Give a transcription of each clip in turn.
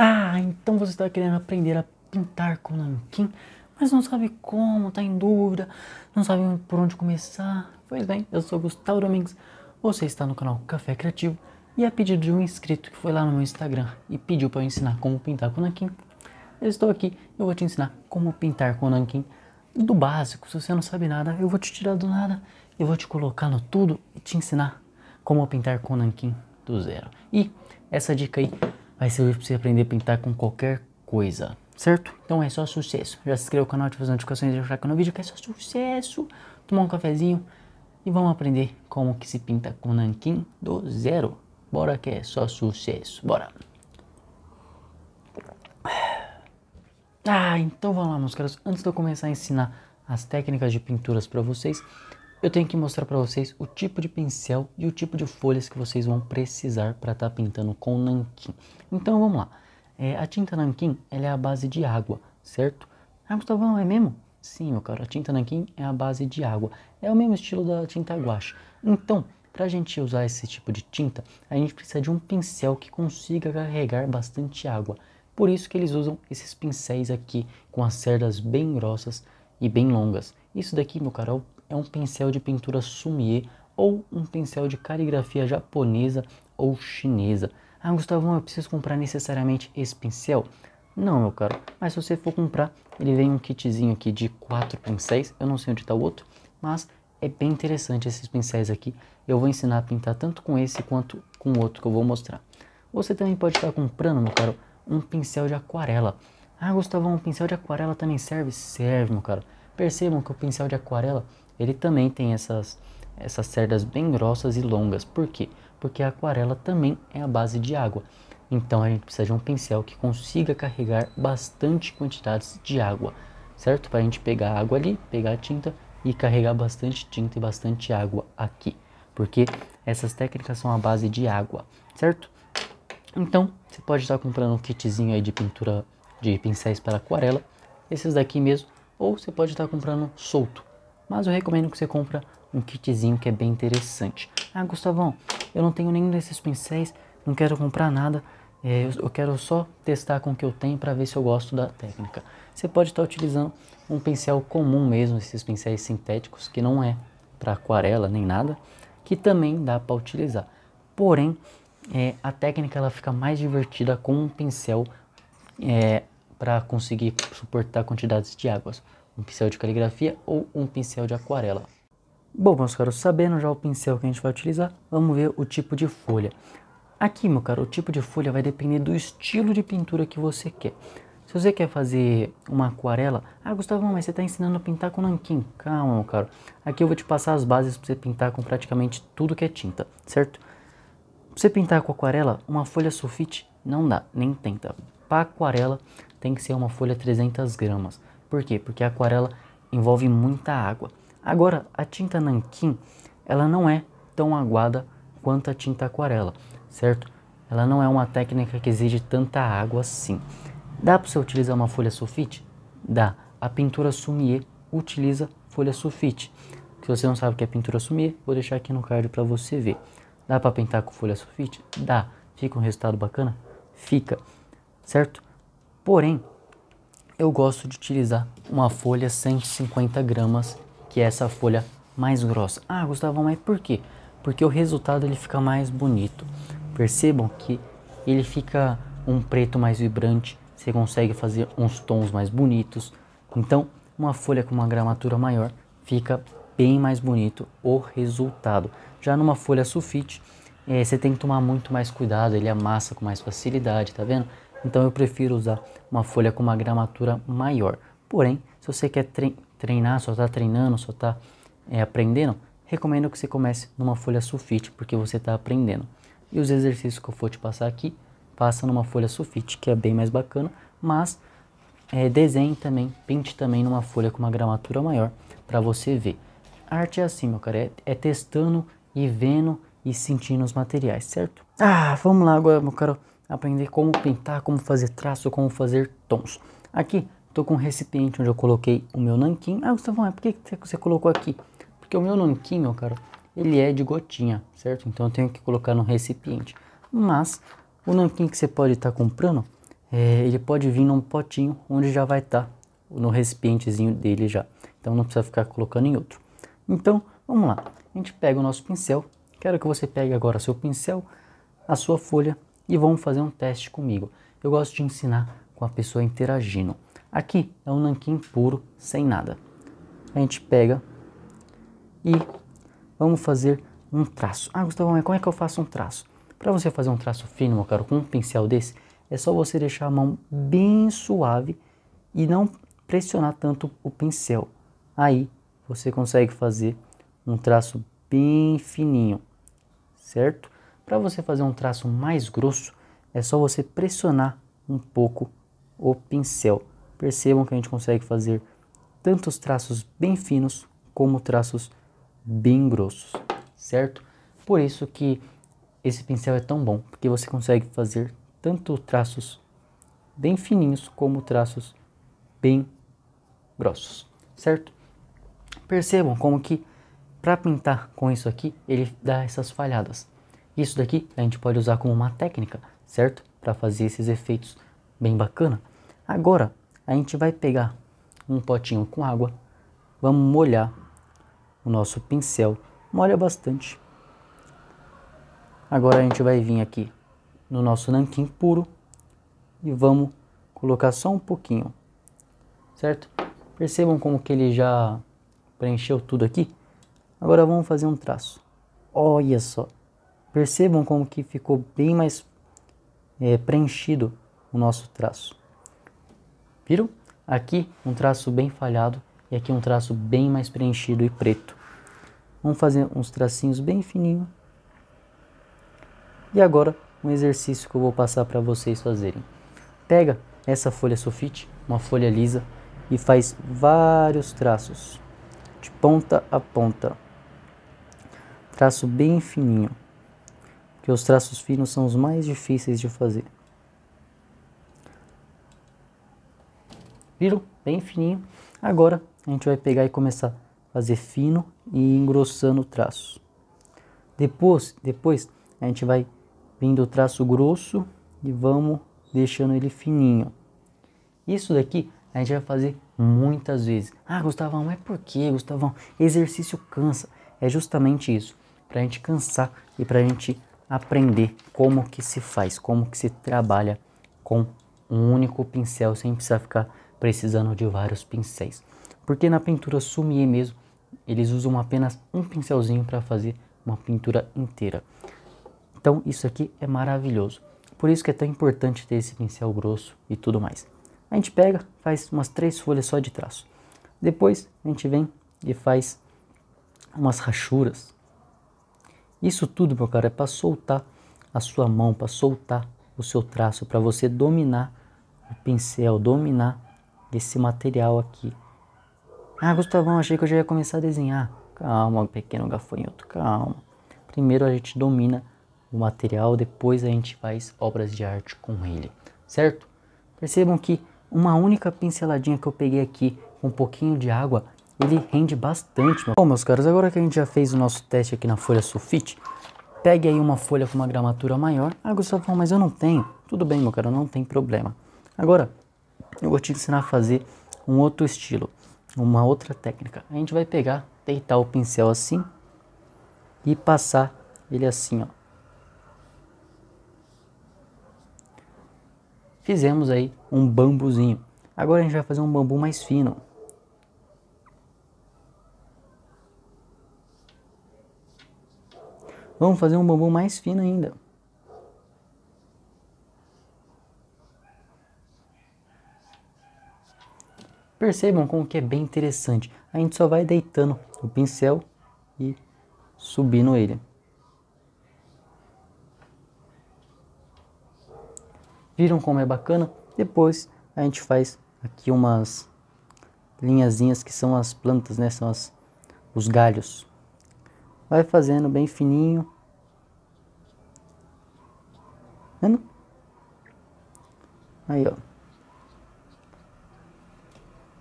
Ah, então você está querendo aprender a pintar com nanquim, mas não sabe como, está em dúvida, não sabe por onde começar. Pois bem, eu sou Gustavo Domingues, você está no canal Café Criativo e a pedido de um inscrito que foi lá no meu Instagram e pediu para eu ensinar como pintar com nanquim, eu estou aqui, eu vou te ensinar como pintar com nanquim do básico. Se você não sabe nada, eu vou te tirar do nada, eu vou te colocar no tudo e te ensinar como pintar com nanquim do zero. E essa dica aí vai servir para você aprender a pintar com qualquer coisa, certo? Então é só sucesso. Já se inscreveu no canal, ativa as notificações e deixa aqui no vídeo que é só sucesso. Tomar um cafezinho e vamos aprender como que se pinta com nanquim do zero. Bora que é só sucesso, bora! Ah, então vamos lá, meus caros. Antes de eu começar a ensinar as técnicas de pinturas para vocês, eu tenho que mostrar para vocês o tipo de pincel e o tipo de folhas que vocês vão precisar para estar tá pintando com nanquim. Então vamos lá. É, a tinta nanquim ela é a base de água, certo? Ah, Gustavão, é mesmo? Sim, meu caro, a tinta nanquim é a base de água. É o mesmo estilo da tinta guache. Então, para a gente usar esse tipo de tinta, a gente precisa de um pincel que consiga carregar bastante água. Por isso que eles usam esses pincéis aqui com as cerdas bem grossas e bem longas. Isso daqui, meu caro, é é um pincel de pintura sumier ou um pincel de caligrafia japonesa ou chinesa. Ah, Gustavo, eu preciso comprar necessariamente esse pincel? Não, meu caro, mas se você for comprar, ele vem um kitzinho aqui de quatro pincéis, eu não sei onde está o outro, mas é bem interessante esses pincéis aqui. Eu vou ensinar a pintar tanto com esse quanto com o outro que eu vou mostrar. Você também pode estar comprando, meu caro, um pincel de aquarela. Ah, Gustavão, um pincel de aquarela também serve? Serve, meu caro. Percebam que o pincel de aquarela ele também tem essas, essas cerdas bem grossas e longas. Por quê? Porque a aquarela também é a base de água. Então a gente precisa de um pincel que consiga carregar bastante quantidades de água, certo? Para a gente pegar a água ali, pegar a tinta e carregar bastante tinta e bastante água aqui. Porque essas técnicas são a base de água, certo? Então, você pode estar comprando um kitzinho aí de pintura de pincéis para aquarela, esses daqui mesmo, ou você pode estar comprando solto mas eu recomendo que você compre um kitzinho que é bem interessante. Ah, Gustavão, eu não tenho nenhum desses pincéis, não quero comprar nada, é, eu quero só testar com o que eu tenho para ver se eu gosto da técnica. Você pode estar tá utilizando um pincel comum mesmo, esses pincéis sintéticos, que não é para aquarela nem nada, que também dá para utilizar. Porém, é, a técnica ela fica mais divertida com um pincel é, para conseguir suportar quantidades de águas um pincel de caligrafia ou um pincel de aquarela. Bom, meus caros, sabendo já o pincel que a gente vai utilizar, vamos ver o tipo de folha. Aqui, meu caro, o tipo de folha vai depender do estilo de pintura que você quer. Se você quer fazer uma aquarela, ah, Gustavo, mas você está ensinando a pintar com nanquim. Calma, meu caro. Aqui eu vou te passar as bases para você pintar com praticamente tudo que é tinta, certo? Para você pintar com aquarela, uma folha sulfite não dá, nem tenta. Para aquarela, tem que ser uma folha 300 gramas. Por quê? Porque a aquarela envolve muita água. Agora, a tinta nanquim, ela não é tão aguada quanto a tinta aquarela, certo? Ela não é uma técnica que exige tanta água assim. Dá para você utilizar uma folha sulfite? Dá. A pintura sumier utiliza folha sulfite. Se você não sabe o que é pintura sumier, vou deixar aqui no card para você ver. Dá para pintar com folha sulfite? Dá. Fica um resultado bacana? Fica. Certo? Porém, eu gosto de utilizar uma folha 150 gramas, que é essa folha mais grossa. Ah, Gustavo, mas por quê? Porque o resultado ele fica mais bonito. Percebam que ele fica um preto mais vibrante, você consegue fazer uns tons mais bonitos. Então, uma folha com uma gramatura maior fica bem mais bonito o resultado. Já numa folha sulfite, é, você tem que tomar muito mais cuidado, ele amassa com mais facilidade, tá vendo? Então eu prefiro usar uma folha com uma gramatura maior. Porém, se você quer treinar, só está treinando, só está é, aprendendo, recomendo que você comece numa folha sulfite, porque você está aprendendo. E os exercícios que eu for te passar aqui, passa numa folha sulfite, que é bem mais bacana, mas é, desenhe também, pinte também numa folha com uma gramatura maior para você ver. A arte é assim, meu cara, é, é, testando e vendo e sentindo os materiais, certo? Ah, vamos lá agora, meu caro aprender como pintar, como fazer traço, como fazer tons. Aqui estou com um recipiente onde eu coloquei o meu nanquim. Ah, Gustavo, é por que você colocou aqui? Porque o meu nanquim, meu caro, ele é de gotinha, certo? Então eu tenho que colocar no recipiente. Mas o nanquim que você pode estar tá comprando, é, ele pode vir num potinho onde já vai estar tá no recipientezinho dele já. Então não precisa ficar colocando em outro. Então, vamos lá. A gente pega o nosso pincel. Quero que você pegue agora seu pincel, a sua folha e vamos fazer um teste comigo. Eu gosto de ensinar com a pessoa interagindo. Aqui é um nanquim puro, sem nada. A gente pega e vamos fazer um traço. Ah, Gustavo, mas como é que eu faço um traço? Para você fazer um traço fino, meu caro, com um pincel desse, é só você deixar a mão bem suave e não pressionar tanto o pincel. Aí você consegue fazer um traço bem fininho, certo? Para você fazer um traço mais grosso, é só você pressionar um pouco o pincel. Percebam que a gente consegue fazer tanto os traços bem finos como traços bem grossos, certo? Por isso que esse pincel é tão bom, porque você consegue fazer tanto traços bem fininhos como traços bem grossos, certo? Percebam como que para pintar com isso aqui, ele dá essas falhadas. Isso daqui a gente pode usar como uma técnica, certo? Para fazer esses efeitos bem bacana. Agora, a gente vai pegar um potinho com água, vamos molhar o nosso pincel, molha bastante. Agora a gente vai vir aqui no nosso nanquim puro e vamos colocar só um pouquinho, certo? Percebam como que ele já preencheu tudo aqui. Agora vamos fazer um traço. Olha só, Percebam como que ficou bem mais é, preenchido o nosso traço. Viram? Aqui um traço bem falhado e aqui um traço bem mais preenchido e preto. Vamos fazer uns tracinhos bem fininhos. E agora um exercício que eu vou passar para vocês fazerem. Pega essa folha sulfite, uma folha lisa, e faz vários traços, de ponta a ponta. Traço bem fininho que os traços finos são os mais difíceis de fazer. Viram? Bem fininho. Agora a gente vai pegar e começar a fazer fino e engrossando o traço. Depois, depois a gente vai vindo o traço grosso e vamos deixando ele fininho. Isso daqui a gente vai fazer muitas vezes. Ah, Gustavão, mas por que, Gustavão? Exercício cansa. É justamente isso, para a gente cansar e para a gente aprender como que se faz, como que se trabalha com um único pincel sem precisar ficar precisando de vários pincéis. Porque na pintura sumie mesmo, eles usam apenas um pincelzinho para fazer uma pintura inteira. Então isso aqui é maravilhoso. Por isso que é tão importante ter esse pincel grosso e tudo mais. A gente pega, faz umas três folhas só de traço. Depois a gente vem e faz umas rachuras isso tudo, meu cara, é para soltar a sua mão, para soltar o seu traço, para você dominar o pincel, dominar esse material aqui. Ah, Gustavão, achei que eu já ia começar a desenhar. Calma, pequeno gafanhoto, calma. Primeiro a gente domina o material, depois a gente faz obras de arte com ele, certo? Percebam que uma única pinceladinha que eu peguei aqui, com um pouquinho de água, ele rende bastante. Bom, meus caros, agora que a gente já fez o nosso teste aqui na folha sulfite, pegue aí uma folha com uma gramatura maior. Ah, Gustavo, mas eu não tenho. Tudo bem, meu caro, não tem problema. Agora, eu vou te ensinar a fazer um outro estilo, uma outra técnica. A gente vai pegar, deitar o pincel assim e passar ele assim, ó. Fizemos aí um bambuzinho. Agora a gente vai fazer um bambu mais fino, Vamos fazer um bambu mais fino ainda. Percebam como que é bem interessante. A gente só vai deitando o pincel e subindo ele. Viram como é bacana? Depois a gente faz aqui umas linhazinhas que são as plantas, né? São as, os galhos. Vai fazendo bem fininho. Vendo? Aí, ó.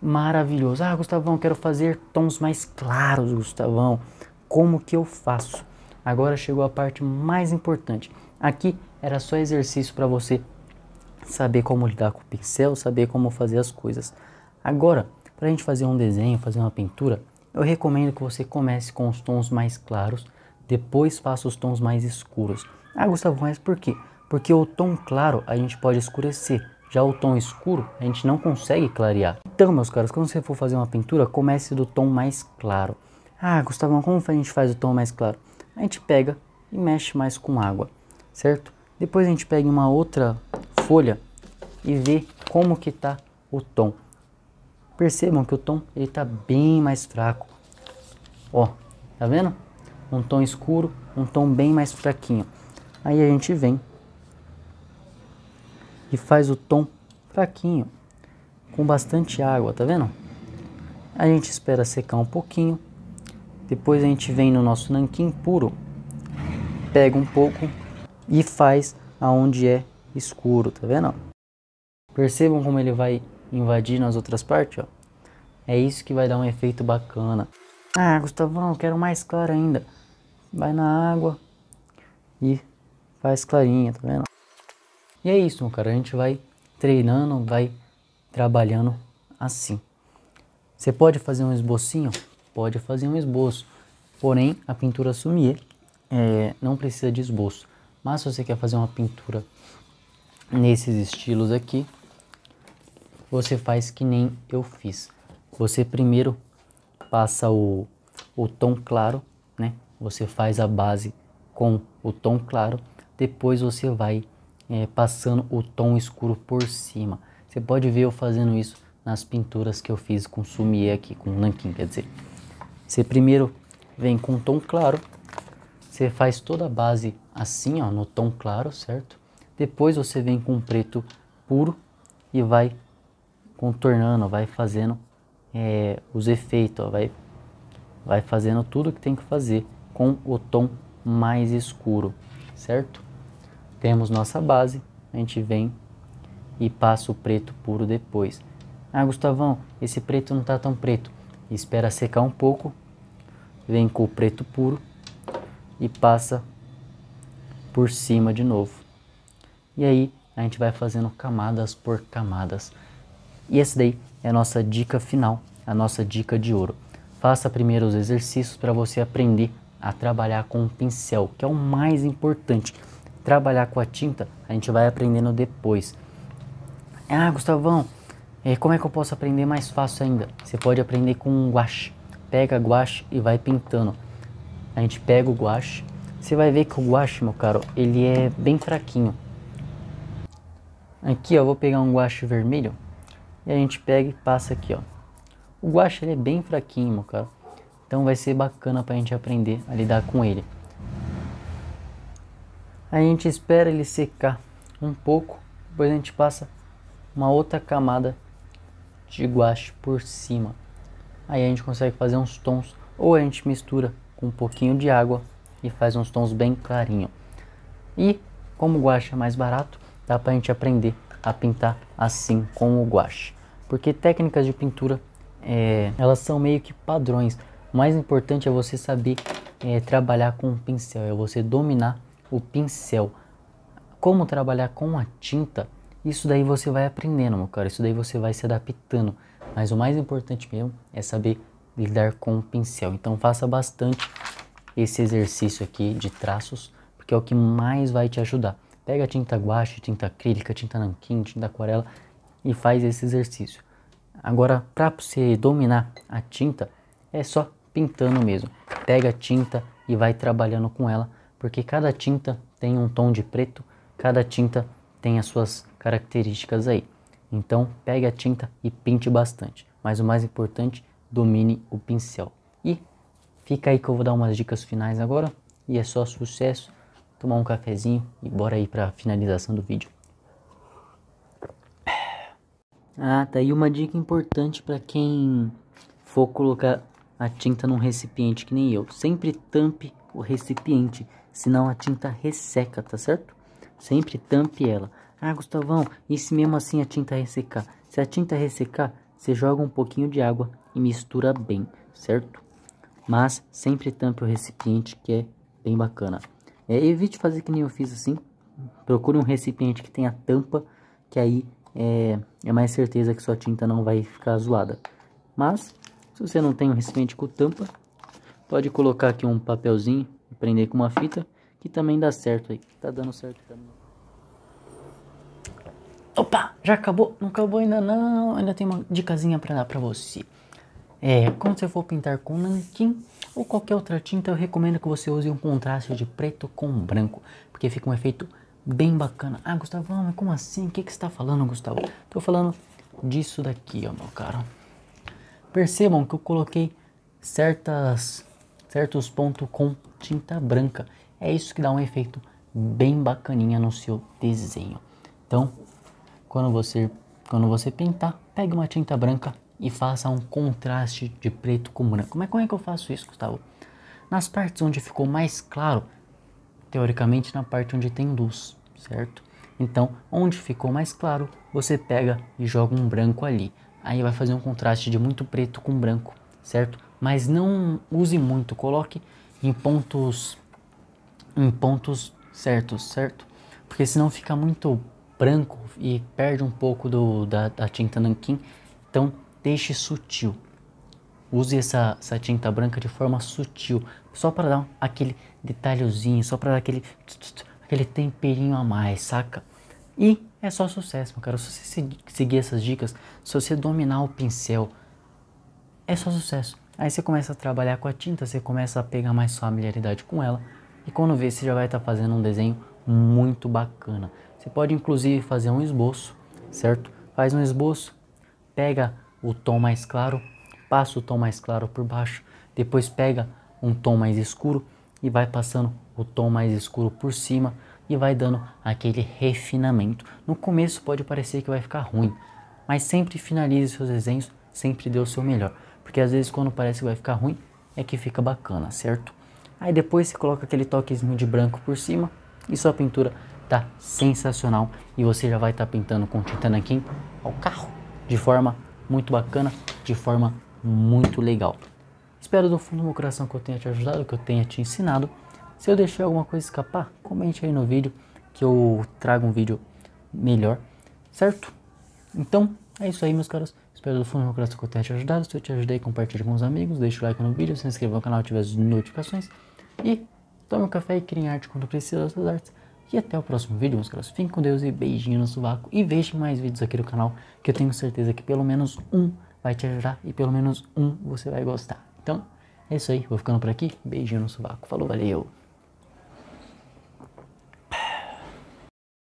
Maravilhoso. Ah, Gustavão, quero fazer tons mais claros, Gustavão. Como que eu faço? Agora chegou a parte mais importante. Aqui era só exercício para você saber como lidar com o pincel, saber como fazer as coisas. Agora, para a gente fazer um desenho, fazer uma pintura, eu recomendo que você comece com os tons mais claros, depois faça os tons mais escuros. Ah, Gustavo, mas por quê? Porque o tom claro a gente pode escurecer, já o tom escuro a gente não consegue clarear. Então, meus caros, quando você for fazer uma pintura, comece do tom mais claro. Ah, Gustavo, como a gente faz o tom mais claro? A gente pega e mexe mais com água, certo? Depois a gente pega uma outra folha e vê como que tá o tom. Percebam que o tom ele está bem mais fraco. Ó, tá vendo? Um tom escuro, um tom bem mais fraquinho. Aí a gente vem e faz o tom fraquinho, com bastante água, tá vendo? A gente espera secar um pouquinho. Depois a gente vem no nosso nanquim puro, pega um pouco e faz aonde é escuro, tá vendo? Percebam como ele vai invadir nas outras partes, ó. É isso que vai dar um efeito bacana. Ah, Gustavão, quero mais claro ainda. Vai na água e faz clarinha, tá vendo? E é isso, meu cara. A gente vai treinando, vai trabalhando assim. Você pode fazer um esbocinho? Pode fazer um esboço. Porém, a pintura sumir é, não precisa de esboço. Mas se você quer fazer uma pintura nesses estilos aqui, você faz que nem eu fiz. Você primeiro passa o, o tom claro, né? Você faz a base com o tom claro, depois você vai é, passando o tom escuro por cima. Você pode ver eu fazendo isso nas pinturas que eu fiz com sumier aqui, com nanquim, quer dizer. Você primeiro vem com tom claro, você faz toda a base assim, ó, no tom claro, certo? Depois você vem com preto puro e vai contornando, vai fazendo é, os efeitos, ó, vai, vai fazendo tudo que tem que fazer com o tom mais escuro, certo? Temos nossa base, a gente vem e passa o preto puro depois. Ah, Gustavão, esse preto não está tão preto. Espera secar um pouco, vem com o preto puro e passa por cima de novo. E aí a gente vai fazendo camadas por camadas. E essa daí é a nossa dica final, a nossa dica de ouro. Faça primeiro os exercícios para você aprender a trabalhar com o pincel, que é o mais importante. Trabalhar com a tinta, a gente vai aprendendo depois. Ah, Gustavão, eh, como é que eu posso aprender mais fácil ainda? Você pode aprender com um guache. Pega guache e vai pintando. A gente pega o guache. Você vai ver que o guache, meu caro, ele é bem fraquinho. Aqui, ó, eu vou pegar um guache vermelho. E a gente pega e passa aqui, ó. O guache ele é bem fraquinho, meu cara. Então vai ser bacana para a gente aprender a lidar com ele. A gente espera ele secar um pouco, depois a gente passa uma outra camada de guache por cima. Aí a gente consegue fazer uns tons, ou a gente mistura com um pouquinho de água e faz uns tons bem clarinho. E como o guache é mais barato, dá para a gente aprender a pintar assim com o guache. Porque técnicas de pintura, é, elas são meio que padrões. O mais importante é você saber é, trabalhar com o pincel, é você dominar o pincel. Como trabalhar com a tinta, isso daí você vai aprendendo, meu cara. Isso daí você vai se adaptando. Mas o mais importante mesmo é saber lidar com o pincel. Então faça bastante esse exercício aqui de traços, porque é o que mais vai te ajudar. Pega tinta guache, tinta acrílica, tinta nanquim, tinta aquarela, e faz esse exercício. Agora, para você dominar a tinta, é só pintando mesmo. Pega a tinta e vai trabalhando com ela, porque cada tinta tem um tom de preto, cada tinta tem as suas características aí. Então, pegue a tinta e pinte bastante. Mas o mais importante, domine o pincel. E fica aí que eu vou dar umas dicas finais agora. E é só sucesso, tomar um cafezinho e bora aí para a finalização do vídeo. Ah, tá aí uma dica importante para quem for colocar a tinta num recipiente que nem eu. Sempre tampe o recipiente, senão a tinta resseca, tá certo? Sempre tampe ela. Ah, Gustavão, e se mesmo assim a tinta ressecar? Se a tinta ressecar, você joga um pouquinho de água e mistura bem, certo? Mas sempre tampe o recipiente que é bem bacana. É, evite fazer que nem eu fiz assim. Procure um recipiente que tenha tampa, que aí é, é mais certeza que sua tinta não vai ficar zoada. Mas, se você não tem um recipiente com tampa, pode colocar aqui um papelzinho e prender com uma fita, que também dá certo aí. Tá dando certo também. Opa, já acabou? Não acabou ainda não, ainda tem uma dicasinha pra dar pra você. É, quando você for pintar com nanquim ou qualquer outra tinta, eu recomendo que você use um contraste de preto com branco, porque fica um efeito bem bacana. Ah, Gustavo, ah, mas como assim? O que, que você está falando, Gustavo? Estou falando disso daqui, ó, meu caro. Percebam que eu coloquei certas, certos pontos com tinta branca. É isso que dá um efeito bem bacaninha no seu desenho. Então, quando você, quando você pintar, pegue uma tinta branca e faça um contraste de preto com branco. Mas como é que eu faço isso, Gustavo? Nas partes onde ficou mais claro, teoricamente na parte onde tem luz, certo? Então, onde ficou mais claro, você pega e joga um branco ali. Aí vai fazer um contraste de muito preto com branco, certo? Mas não use muito, coloque em pontos em pontos certos, certo? Porque senão fica muito branco e perde um pouco do, da, da tinta nanquim. Então, deixe sutil, use essa, essa tinta branca de forma sutil, só para dar aquele detalhezinho, só para dar aquele, aquele temperinho a mais, saca? E é só sucesso, meu cara. Se você seguir essas dicas, se você dominar o pincel, é só sucesso. Aí você começa a trabalhar com a tinta, você começa a pegar mais familiaridade com ela. E quando vê, você já vai estar tá fazendo um desenho muito bacana. Você pode inclusive fazer um esboço, certo? Faz um esboço, pega o tom mais claro, passa o tom mais claro por baixo, depois pega um tom mais escuro e vai passando o tom mais escuro por cima e vai dando aquele refinamento. No começo pode parecer que vai ficar ruim, mas sempre finalize seus desenhos, sempre dê o seu melhor, porque às vezes quando parece que vai ficar ruim é que fica bacana, certo? Aí depois você coloca aquele toquezinho de branco por cima e sua pintura tá sensacional e você já vai estar tá pintando com tinta nanquim ao carro de forma muito bacana, de forma muito legal. Espero do fundo do meu coração que eu tenha te ajudado, que eu tenha te ensinado. Se eu deixei alguma coisa escapar, comente aí no vídeo que eu trago um vídeo melhor, certo? Então, é isso aí, meus caros. Espero do fundo do meu coração que eu tenha te ajudado. Se eu te ajudei, compartilhe com os amigos, deixa o like no vídeo, se inscreva no canal, ative as notificações. E tome um café e crie arte quando precisa das suas artes. E até o próximo vídeo, meus caros. Fiquem com Deus e beijinho no sovaco. E veja mais vídeos aqui no canal, que eu tenho certeza que pelo menos um vai te ajudar e pelo menos um você vai gostar. Então, é isso aí. Vou ficando por aqui. Beijinho no sovaco. Falou, valeu!